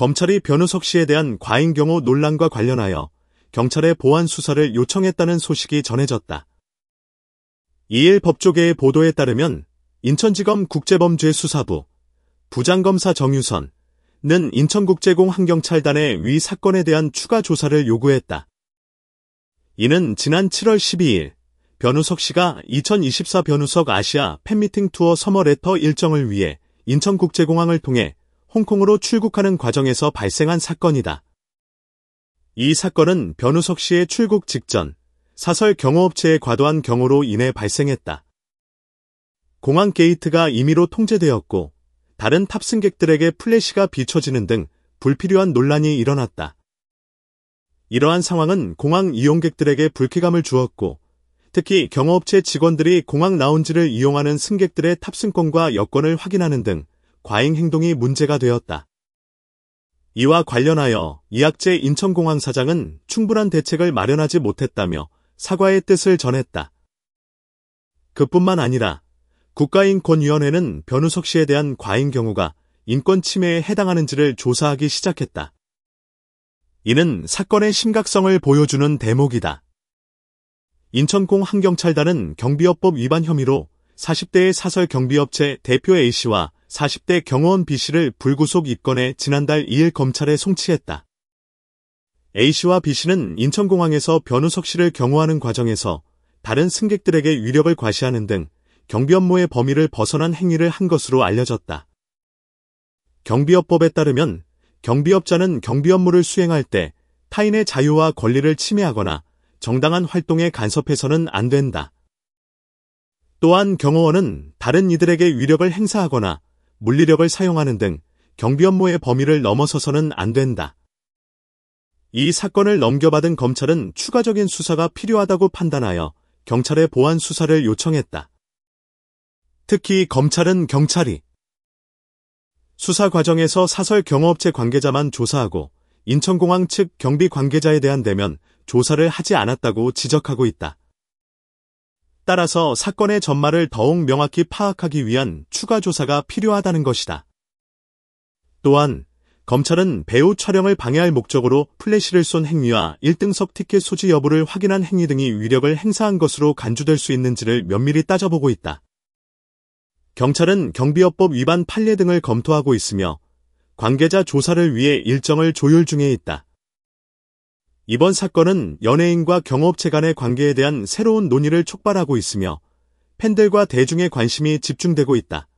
검찰이 변우석 씨에 대한 과잉 경호 논란과 관련하여 경찰의 보안 수사를 요청했다는 소식이 전해졌다. 2일 법조계의 보도에 따르면 인천지검 국제범죄수사부 부장검사 정유선 은 인천국제공 환경찰단의 위 사건에 대한 추가 조사를 요구했다. 이는 지난 7월 12일 변우석 씨가 2024 변우석 아시아 팬미팅 투어 서머 레터 일정을 위해 인천국제공항을 통해 홍콩으로 출국하는 과정에서 발생한 사건이다. 이 사건은 변우석 씨의 출국 직전 사설 경호업체의 과도한 경호로 인해 발생했다. 공항 게이트가 임의로 통제되었고 다른 탑승객들에게 플래시가 비춰지는 등 불필요한 논란이 일어났다. 이러한 상황은 공항 이용객들에게 불쾌감을 주었고 특히 경호업체 직원들이 공항 라운지를 이용하는 승객들의 탑승권과 여권을 확인하는 등 과잉 행동이 문제가 되었다. 이와 관련하여 이학재 인천공항 사장은 충분한 대책을 마련하지 못했다며 사과의 뜻을 전했다. 그뿐만 아니라 국가인권위원회는 변우석 씨에 대한 과잉 경우가 인권 침해에 해당하는지를 조사하기 시작했다. 이는 사건의 심각성을 보여주는 대목이다. 인천공 한경찰단은 경비업법 위반 혐의로 40대의 사설 경비업체 대표 A씨와 40대 경호원 B씨를 불구속 입건해 지난달 2일 검찰에 송치했다. A씨와 B씨는 인천공항에서 변우석 씨를 경호하는 과정에서 다른 승객들에게 위력을 과시하는 등 경비 업무의 범위를 벗어난 행위를 한 것으로 알려졌다. 경비업법에 따르면 경비업자는 경비 업무를 수행할 때 타인의 자유와 권리를 침해하거나 정당한 활동에 간섭해서는 안 된다. 또한 경호원은 다른 이들에게 위력을 행사하거나 물리력을 사용하는 등 경비 업무의 범위를 넘어서서는 안 된다. 이 사건을 넘겨받은 검찰은 추가적인 수사가 필요하다고 판단하여 경찰에 보안 수사를 요청했다. 특히 검찰은 경찰이 수사 과정에서 사설 경호업체 관계자만 조사하고 인천공항 측 경비 관계자에 대한 대면 조사를 하지 않았다고 지적하고 있다. 따라서 사건의 전말을 더욱 명확히 파악하기 위한 추가 조사가 필요하다는 것이다. 또한 검찰은 배우 촬영을 방해할 목적으로 플래시를 쏜 행위와 1등석 티켓 소지 여부를 확인한 행위 등이 위력을 행사한 것으로 간주될 수 있는지를 면밀히 따져보고 있다. 경찰은 경비업법 위반 판례 등을 검토하고 있으며 관계자 조사를 위해 일정을 조율 중에 있다. 이번 사건은 연예인과 경업체 간의 관계에 대한 새로운 논의를 촉발하고 있으며 팬들과 대중의 관심이 집중되고 있다.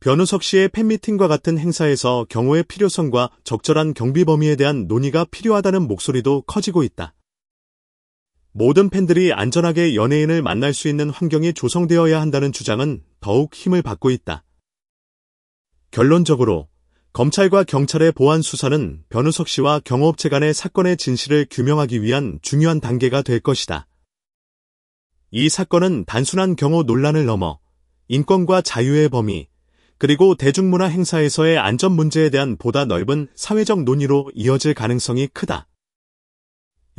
변우석 씨의 팬미팅과 같은 행사에서 경호의 필요성과 적절한 경비 범위에 대한 논의가 필요하다는 목소리도 커지고 있다. 모든 팬들이 안전하게 연예인을 만날 수 있는 환경이 조성되어야 한다는 주장은 더욱 힘을 받고 있다. 결론적으로 검찰과 경찰의 보안 수사는 변우석 씨와 경호업체 간의 사건의 진실을 규명하기 위한 중요한 단계가 될 것이다. 이 사건은 단순한 경호 논란을 넘어 인권과 자유의 범위, 그리고 대중문화 행사에서의 안전 문제에 대한 보다 넓은 사회적 논의로 이어질 가능성이 크다.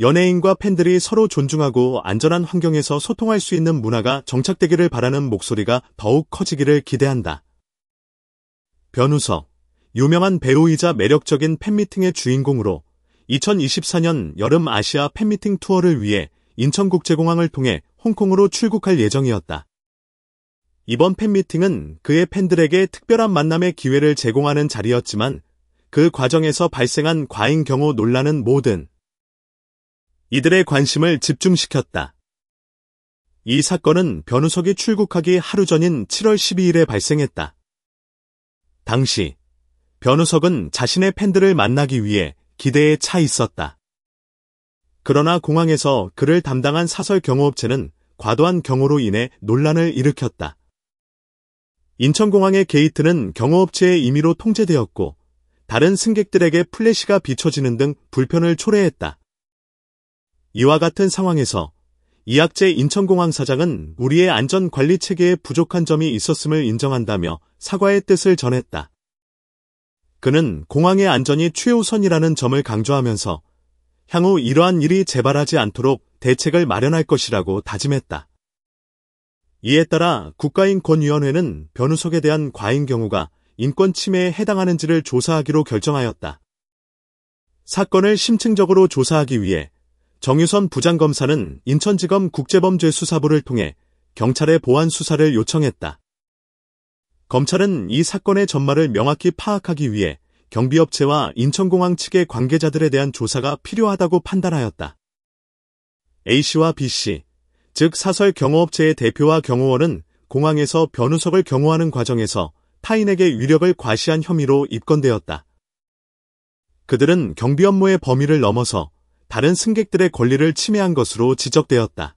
연예인과 팬들이 서로 존중하고 안전한 환경에서 소통할 수 있는 문화가 정착되기를 바라는 목소리가 더욱 커지기를 기대한다. 변우석 유명한 배우이자 매력적인 팬미팅의 주인공으로 2024년 여름 아시아 팬미팅 투어를 위해 인천국제공항을 통해 홍콩으로 출국할 예정이었다. 이번 팬미팅은 그의 팬들에게 특별한 만남의 기회를 제공하는 자리였지만 그 과정에서 발생한 과잉 경호 논란은 모든 이들의 관심을 집중시켰다. 이 사건은 변우석이 출국하기 하루 전인 7월 12일에 발생했다. 당시 변우석은 자신의 팬들을 만나기 위해 기대에 차 있었다. 그러나 공항에서 그를 담당한 사설 경호업체는 과도한 경호로 인해 논란을 일으켰다. 인천공항의 게이트는 경호업체의 임의로 통제되었고 다른 승객들에게 플래시가 비춰지는 등 불편을 초래했다. 이와 같은 상황에서 이학재 인천공항 사장은 우리의 안전관리체계에 부족한 점이 있었음을 인정한다며 사과의 뜻을 전했다. 그는 공항의 안전이 최우선이라는 점을 강조하면서 향후 이러한 일이 재발하지 않도록 대책을 마련할 것이라고 다짐했다. 이에 따라 국가인 권위원회는 변우석에 대한 과잉 경우가 인권 침해에 해당하는지를 조사하기로 결정하였다. 사건을 심층적으로 조사하기 위해 정유선 부장검사는 인천지검 국제범죄수사부를 통해 경찰의 보안 수사를 요청했다. 검찰은 이 사건의 전말을 명확히 파악하기 위해 경비업체와 인천공항 측의 관계자들에 대한 조사가 필요하다고 판단하였다. A씨와 B씨, 즉 사설 경호업체의 대표와 경호원은 공항에서 변우석을 경호하는 과정에서 타인에게 위력을 과시한 혐의로 입건되었다. 그들은 경비 업무의 범위를 넘어서 다른 승객들의 권리를 침해한 것으로 지적되었다.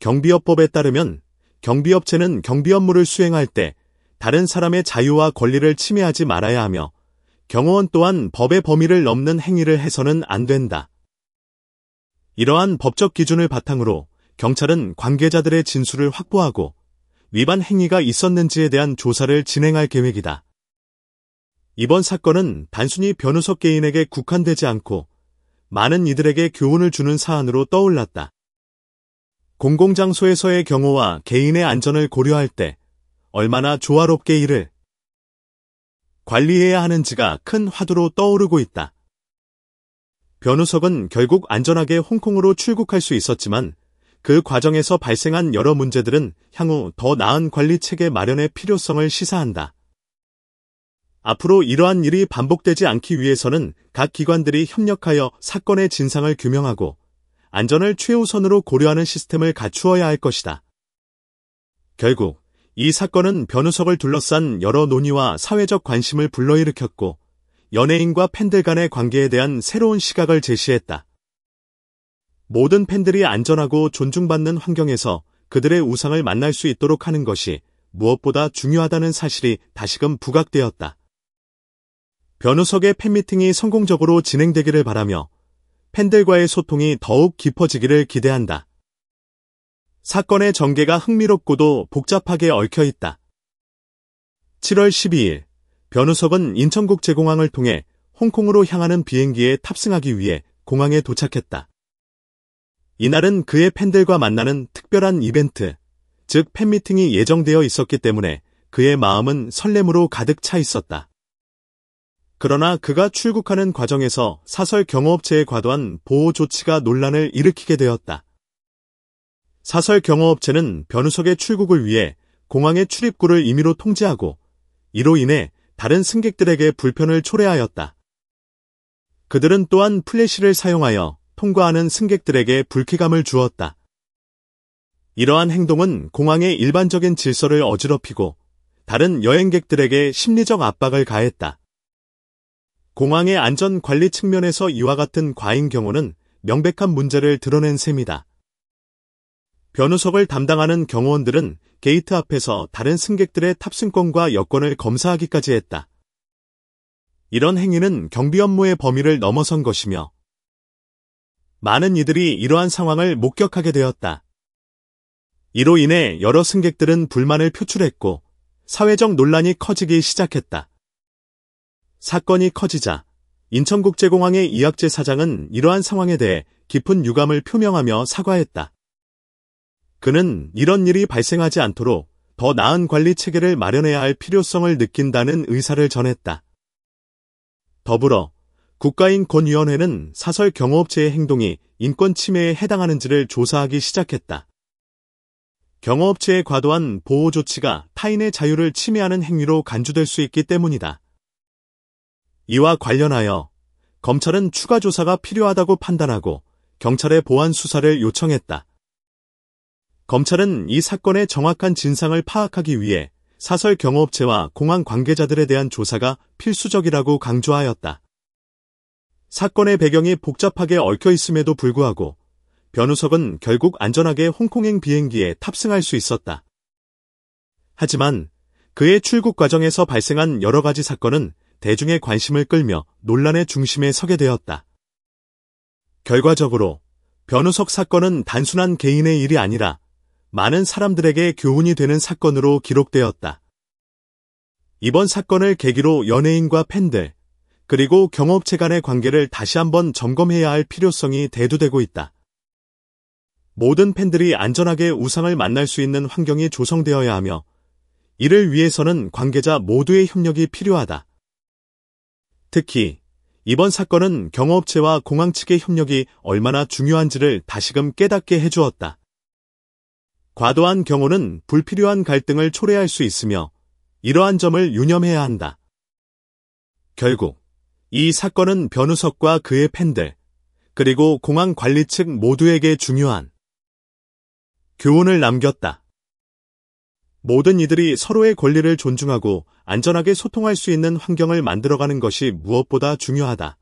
경비업법에 따르면 경비업체는 경비 업무를 수행할 때 다른 사람의 자유와 권리를 침해하지 말아야 하며 경호원 또한 법의 범위를 넘는 행위를 해서는 안 된다. 이러한 법적 기준을 바탕으로 경찰은 관계자들의 진술을 확보하고 위반 행위가 있었는지에 대한 조사를 진행할 계획이다. 이번 사건은 단순히 변호석 개인에게 국한되지 않고 많은 이들에게 교훈을 주는 사안으로 떠올랐다. 공공장소에서의 경우와 개인의 안전을 고려할 때 얼마나 조화롭게 일을 관리해야 하는지가 큰 화두로 떠오르고 있다. 변우석은 결국 안전하게 홍콩으로 출국할 수 있었지만 그 과정에서 발생한 여러 문제들은 향후 더 나은 관리 체계 마련의 필요성을 시사한다. 앞으로 이러한 일이 반복되지 않기 위해서는 각 기관들이 협력하여 사건의 진상을 규명하고 안전을 최우선으로 고려하는 시스템을 갖추어야 할 것이다. 결국 이 사건은 변우석을 둘러싼 여러 논의와 사회적 관심을 불러일으켰고 연예인과 팬들 간의 관계에 대한 새로운 시각을 제시했다. 모든 팬들이 안전하고 존중받는 환경에서 그들의 우상을 만날 수 있도록 하는 것이 무엇보다 중요하다는 사실이 다시금 부각되었다. 변우석의 팬미팅이 성공적으로 진행되기를 바라며 팬들과의 소통이 더욱 깊어지기를 기대한다. 사건의 전개가 흥미롭고도 복잡하게 얽혀 있다. 7월 12일, 변우석은 인천국제공항을 통해 홍콩으로 향하는 비행기에 탑승하기 위해 공항에 도착했다. 이날은 그의 팬들과 만나는 특별한 이벤트, 즉 팬미팅이 예정되어 있었기 때문에 그의 마음은 설렘으로 가득 차 있었다. 그러나 그가 출국하는 과정에서 사설 경호업체에 과도한 보호 조치가 논란을 일으키게 되었다. 사설 경호업체는 변우석의 출국을 위해 공항의 출입구를 임의로 통제하고 이로 인해 다른 승객들에게 불편을 초래하였다. 그들은 또한 플래시를 사용하여 통과하는 승객들에게 불쾌감을 주었다. 이러한 행동은 공항의 일반적인 질서를 어지럽히고 다른 여행객들에게 심리적 압박을 가했다. 공항의 안전관리 측면에서 이와 같은 과잉 경호는 명백한 문제를 드러낸 셈이다. 변호석을 담당하는 경호원들은 게이트 앞에서 다른 승객들의 탑승권과 여권을 검사하기까지 했다. 이런 행위는 경비 업무의 범위를 넘어선 것이며 많은 이들이 이러한 상황을 목격하게 되었다. 이로 인해 여러 승객들은 불만을 표출했고 사회적 논란이 커지기 시작했다. 사건이 커지자 인천국제공항의 이학재 사장은 이러한 상황에 대해 깊은 유감을 표명하며 사과했다. 그는 이런 일이 발생하지 않도록 더 나은 관리 체계를 마련해야 할 필요성을 느낀다는 의사를 전했다. 더불어 국가인 권위원회는 사설 경호업체의 행동이 인권 침해에 해당하는지를 조사하기 시작했다. 경호업체의 과도한 보호 조치가 타인의 자유를 침해하는 행위로 간주될 수 있기 때문이다. 이와 관련하여 검찰은 추가 조사가 필요하다고 판단하고 경찰에 보안 수사를 요청했다. 검찰은 이 사건의 정확한 진상을 파악하기 위해 사설 경호업체와 공항 관계자들에 대한 조사가 필수적이라고 강조하였다. 사건의 배경이 복잡하게 얽혀 있음에도 불구하고 변우석은 결국 안전하게 홍콩행 비행기에 탑승할 수 있었다. 하지만 그의 출국 과정에서 발생한 여러 가지 사건은 대중의 관심을 끌며 논란의 중심에 서게 되었다. 결과적으로 변우석 사건은 단순한 개인의 일이 아니라 많은 사람들에게 교훈이 되는 사건으로 기록되었다. 이번 사건을 계기로 연예인과 팬들, 그리고 경업체 간의 관계를 다시 한번 점검해야 할 필요성이 대두되고 있다. 모든 팬들이 안전하게 우상을 만날 수 있는 환경이 조성되어야 하며, 이를 위해서는 관계자 모두의 협력이 필요하다. 특히 이번 사건은 경호업체와 공항 측의 협력이 얼마나 중요한지를 다시금 깨닫게 해주었다. 과도한 경호는 불필요한 갈등을 초래할 수 있으며 이러한 점을 유념해야 한다. 결국 이 사건은 변우석과 그의 팬들 그리고 공항 관리 측 모두에게 중요한 교훈을 남겼다. 모든 이들이 서로의 권리를 존중하고 안전하게 소통할 수 있는 환경을 만들어가는 것이 무엇보다 중요하다.